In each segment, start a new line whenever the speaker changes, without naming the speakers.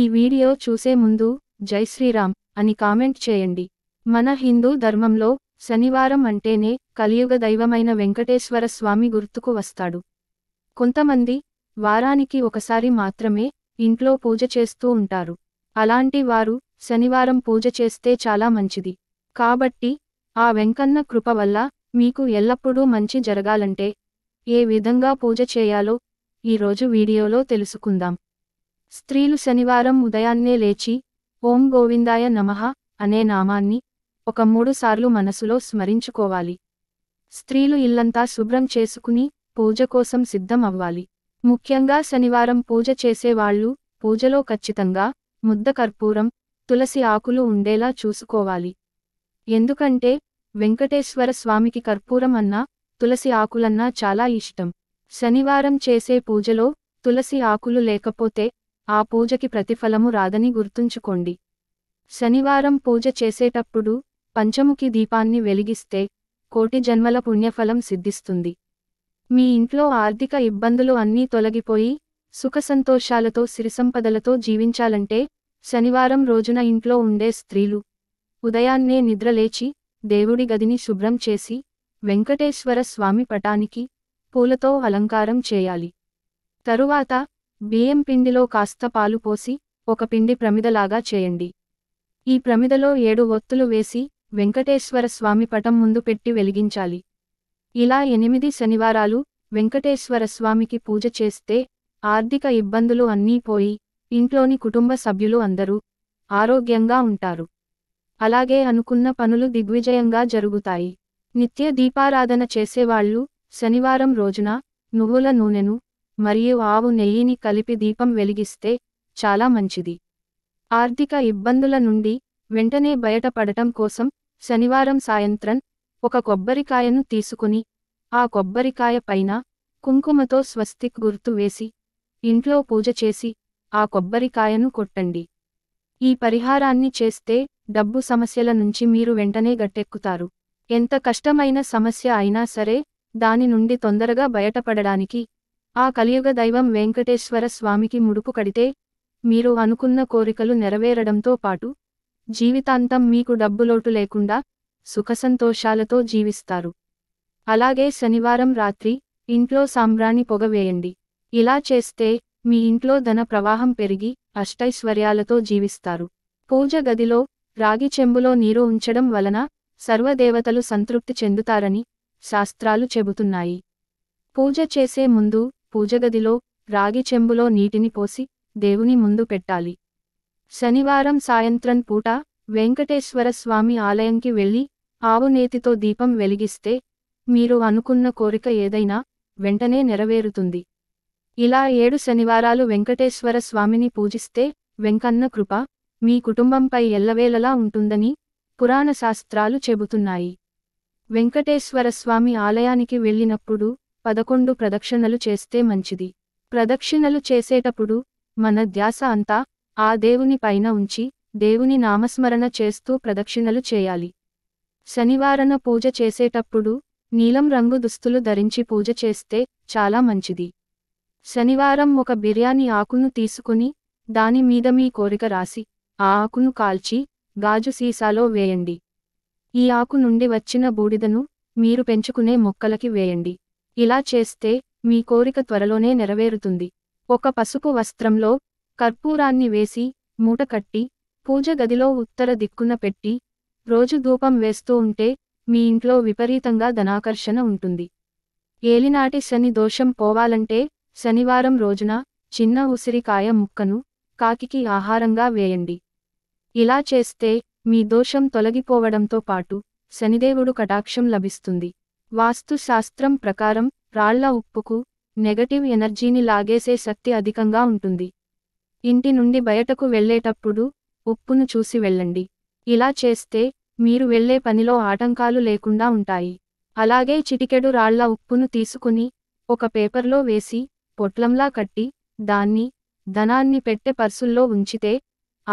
ఈ వీడియో చూసే ముందు జై శ్రీరామ్ అని కామెంట్ చేయండి మన హిందూ ధర్మంలో శనివారం అంటేనే కలియుగ దైవమైన వెంకటేశ్వర స్వామి గుర్తుకు వస్తాడు కొంతమంది వారానికి ఒకసారి మాత్రమే ఇంట్లో పూజ చేస్తూ ఉంటారు అలాంటి వారు శనివారం పూజ చేస్తే చాలా మంచిది కాబట్టి ఆ వెంకన్న కృప వల్ల మీకు ఎల్లప్పుడూ మంచి జరగాలంటే ఏ విధంగా పూజ చేయాలో ఈరోజు వీడియోలో తెలుసుకుందాం స్త్రీలు శనివారం ఉదయాన్నే లేచి ఓం గోవిందాయ నమః అనే నామాన్ని ఒక మూడు సార్లు మనసులో స్మరించుకోవాలి స్త్రీలు ఇల్లంతా శుభ్రం చేసుకుని పూజ కోసం సిద్ధం అవ్వాలి ముఖ్యంగా శనివారం పూజ చేసేవాళ్లు పూజలో ఖచ్చితంగా ముద్ద కర్పూరం తులసి ఆకులు ఉండేలా చూసుకోవాలి ఎందుకంటే వెంకటేశ్వర స్వామికి కర్పూరం అన్నా తులసి ఆకులన్నా చాలా ఇష్టం శనివారం చేసే పూజలో తులసి ఆకులు లేకపోతే ఆ పూజకి ప్రతిఫలము రాదని గుర్తుంచుకోండి శనివారం పూజ చేసేటప్పుడు పంచముఖి దీపాన్ని వెలిగిస్తే కోటి జన్మల పుణ్యఫలం సిద్ధిస్తుంది మీ ఇంట్లో ఆర్థిక ఇబ్బందులు అన్నీ తొలగిపోయి సుఖసంతోషాలతో సిరిసంపదలతో జీవించాలంటే శనివారం రోజున ఇంట్లో ఉండే స్త్రీలు ఉదయాన్నే నిద్రలేచి దేవుడి గదిని శుభ్రం చేసి వెంకటేశ్వర స్వామి పటానికి పూలతో అలంకారం చేయాలి తరువాత బియ్యం పిండిలో కాస్త పాలు పోసి ఒక పిండి ప్రమిదలాగా చేయండి ఈ ప్రమిదలో ఏడు ఒత్తులు వేసి వెంకటేశ్వర స్వామి పటం ముందు పెట్టి వెలిగించాలి ఇలా ఎనిమిది శనివారాలు వెంకటేశ్వర స్వామికి పూజ చేస్తే ఆర్థిక ఇబ్బందులు అన్నీ పోయి ఇంట్లోని కుటుంబ సభ్యులు అందరూ ఆరోగ్యంగా ఉంటారు అలాగే అనుకున్న పనులు దిగ్విజయంగా జరుగుతాయి నిత్య దీపారాధన చేసేవాళ్లు శనివారం రోజున నువ్వుల నూనెను మరియు ఆవు నెయ్యిని కలిపి దీపం వెలిగిస్తే చాలా మంచిది ఆర్థిక ఇబ్బందుల నుండి వెంటనే బయటపడటం కోసం శనివారం సాయంత్రం ఒక కొబ్బరికాయను తీసుకుని ఆ కొబ్బరికాయ పైన కుంకుమతో స్వస్తిక్ గుర్తు వేసి ఇంట్లో పూజ చేసి ఆ కొబ్బరికాయను కొట్టండి ఈ పరిహారాన్ని చేస్తే డబ్బు సమస్యల నుంచి మీరు వెంటనే గట్టెక్కుతారు ఎంత కష్టమైన సమస్య అయినా సరే దాని నుండి తొందరగా బయటపడడానికి ఆ కలియుగ దైవం వెంకటేశ్వర స్వామికి ముడుపు కడితే మీరు అనుకున్న కోరికలు నెరవేరడంతో పాటు జీవితాంతం మీకు డబ్బులోటు లేకుండా సుఖసంతోషాలతో జీవిస్తారు అలాగే శనివారం రాత్రి ఇంట్లో సాంబ్రాణి పొగవేయండి ఇలా చేస్తే మీ ఇంట్లో ధన ప్రవాహం పెరిగి అష్టైశ్వర్యాలతో జీవిస్తారు పూజ గదిలో రాగి చెంబులో నీరు ఉంచడం వలన సర్వదేవతలు సంతృప్తి చెందుతారని శాస్త్రాలు చెబుతున్నాయి పూజ చేసే ముందు పూజగదిలో రాగి చెంబులో నీటిని పోసి దేవుని ముందు పెట్టాలి శనివారం సాయంత్రం పూట వెంకటేశ్వర స్వామి ఆలయంకి వెళ్ళి ఆవునేతితో దీపం వెలిగిస్తే మీరు అనుకున్న కోరిక ఏదైనా వెంటనే నెరవేరుతుంది ఇలా ఏడు శనివారాలు వెంకటేశ్వర స్వామిని పూజిస్తే వెంకన్న కృప మీ కుటుంబంపై ఎల్లవేళలా ఉంటుందని పురాణ శాస్త్రాలు చెబుతున్నాయి వెంకటేశ్వర స్వామి ఆలయానికి వెళ్ళినప్పుడు పదకొండు ప్రదక్షిణలు చేస్తే మంచిది ప్రదక్షిణలు చేసేటప్పుడు మన ధ్యాస అంతా ఆ దేవుని పైన ఉంచి దేవుని నామస్మరణ చేస్తూ ప్రదక్షిణలు చేయాలి శనివారన పూజ చేసేటప్పుడు నీలం రంగు దుస్తులు ధరించి పూజ చేస్తే చాలా మంచిది శనివారం ఒక బిర్యానీ ఆకును తీసుకుని దాని మీద మీ కోరిక రాసి ఆ ఆకును కాల్చి గాజు సీసాలో వేయండి ఈ ఆకు నుండి వచ్చిన బూడిదను మీరు పెంచుకునే మొక్కలకి వేయండి ఇలా చేస్తే మీ కోరిక త్వరలోనే నెరవేరుతుంది ఒక పసుపు వస్త్రంలో కర్పూరాన్ని వేసి మూటకట్టి పూజ గదిలో ఉత్తర దిక్కున పెట్టి రోజు ధూపం వేస్తూ ఉంటే మీ ఇంట్లో విపరీతంగా ధనాకర్షణ ఉంటుంది ఏలినాటి శని దోషం పోవాలంటే శనివారం రోజున చిన్న ఉసిరికాయ ముక్కను కాకికి ఆహారంగా వేయండి ఇలా చేస్తే మీ దోషం తొలగిపోవడంతో పాటు శనిదేవుడు కటాక్షం లభిస్తుంది వాస్తుశాస్త్రం ప్రకారం రాళ్ల ఉప్పుకు నెగటివ్ ఎనర్జీని లాగేసే శక్తి అధికంగా ఉంటుంది ఇంటి నుండి బయటకు వెళ్ళేటప్పుడు ఉప్పును చూసి వెళ్ళండి ఇలా చేస్తే మీరు వెళ్లే పనిలో ఆటంకాలు లేకుండా ఉంటాయి అలాగే చిటికెడు రాళ్ల ఉప్పును తీసుకుని ఒక పేపర్లో వేసి పొట్లంలా కట్టి దాన్ని ధనాన్ని పెట్టె పర్సుల్లో ఉంచితే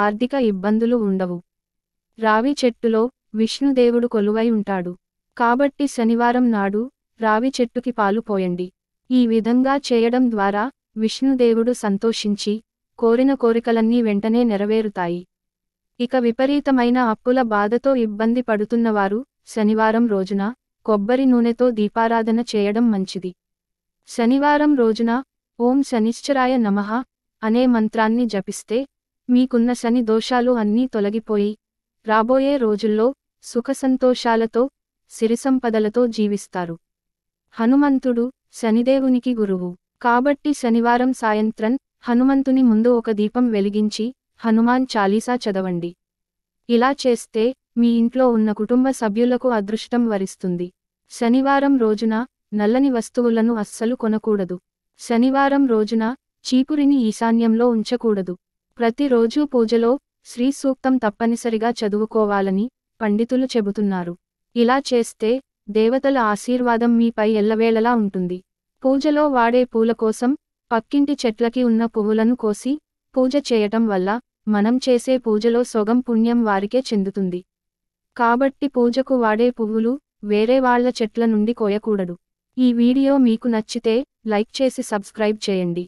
ఆర్థిక ఇబ్బందులు ఉండవు రావి చెట్టులో విష్ణుదేవుడు కొలువై ఉంటాడు కాబట్టి శనివారం నాడు రావి చెట్టుకి పాలు పోయండి ఈ విధంగా చేయడం ద్వారా విష్ణుదేవుడు సంతోషించి కోరిన కోరికలన్నీ వెంటనే నెరవేరుతాయి ఇక విపరీతమైన అప్పుల బాధతో ఇబ్బంది పడుతున్నవారు శనివారం రోజున కొబ్బరి నూనెతో దీపారాధన చేయడం మంచిది శనివారం రోజున ఓం శనిశ్చరాయ నమః అనే మంత్రాన్ని జపిస్తే మీకున్న శని దోషాలు అన్నీ తొలగిపోయి రాబోయే రోజుల్లో సుఖసంతోషాలతో సిరిసంపదలతో జీవిస్తారు హనుమంతుడు శనిదేవునికి గురువు కాబట్టి శనివారం సాయంత్రం హనుమంతుని ముందు ఒక దీపం వెలిగించి హనుమాన్ చాలీసా చదవండి ఇలా చేస్తే మీ ఇంట్లో ఉన్న కుటుంబ సభ్యులకు అదృష్టం వరిస్తుంది శనివారం రోజున నల్లని వస్తువులను అస్సలు కొనకూడదు శనివారం రోజున చీపురిని ఈశాన్యంలో ఉంచకూడదు ప్రతిరోజూ పూజలో శ్రీ సూక్తం తప్పనిసరిగా చదువుకోవాలని పండితులు చెబుతున్నారు ఇలా చేస్తే దేవతల ఆశీర్వాదం మీపై ఎల్లవేళలా ఉంటుంది పూజలో వాడే పూల కోసం పక్కింటి చెట్లకి ఉన్న పువ్వులను కోసి పూజ చేయటం వల్ల మనం చేసే పూజలో సొగం పుణ్యం వారికే చెందుతుంది కాబట్టి పూజకు వాడే పువ్వులు వేరే వాళ్ల చెట్ల నుండి కోయకూడదు ఈ వీడియో మీకు నచ్చితే లైక్ చేసి సబ్స్క్రైబ్ చేయండి